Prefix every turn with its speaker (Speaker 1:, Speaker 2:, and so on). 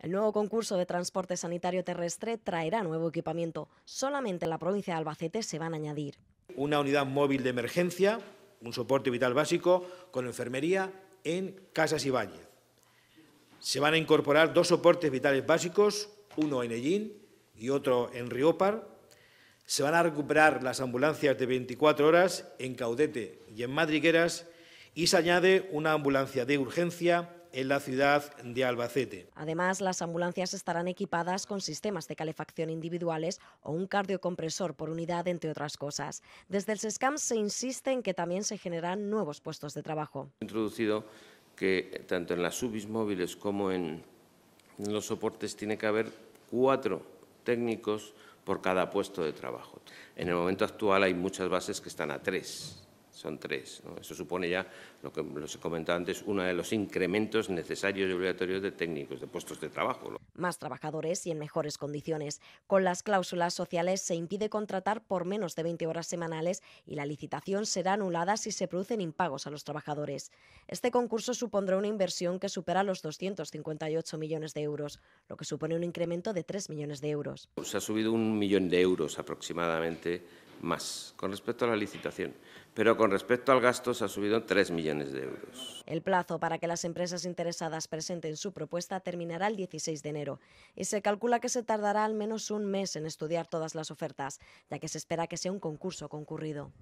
Speaker 1: El nuevo concurso de transporte sanitario terrestre traerá nuevo equipamiento. Solamente en la provincia de Albacete se van a añadir.
Speaker 2: Una unidad móvil de emergencia, un soporte vital básico con enfermería en Casas y Ibáñez. Se van a incorporar dos soportes vitales básicos, uno en Ellín y otro en Riopar. Se van a recuperar las ambulancias de 24 horas en Caudete y en Madrigueras y se añade una ambulancia de urgencia en la ciudad de Albacete.
Speaker 1: Además, las ambulancias estarán equipadas con sistemas de calefacción individuales o un cardiocompresor por unidad, entre otras cosas. Desde el SESCAM se insiste en que también se generan nuevos puestos de trabajo.
Speaker 3: Introducido que tanto en las subis móviles como en los soportes tiene que haber cuatro técnicos por cada puesto de trabajo. En el momento actual hay muchas bases que están a tres son tres. Eso supone ya, lo que los comentado antes, uno de los incrementos necesarios y obligatorios de técnicos, de puestos de trabajo.
Speaker 1: Más trabajadores y en mejores condiciones. Con las cláusulas sociales se impide contratar por menos de 20 horas semanales y la licitación será anulada si se producen impagos a los trabajadores. Este concurso supondrá una inversión que supera los 258 millones de euros, lo que supone un incremento de 3 millones de euros.
Speaker 3: Se ha subido un millón de euros aproximadamente más con respecto a la licitación, pero con respecto al gasto se ha subido 3 millones de euros.
Speaker 1: El plazo para que las empresas interesadas presenten su propuesta terminará el 16 de enero y se calcula que se tardará al menos un mes en estudiar todas las ofertas, ya que se espera que sea un concurso concurrido.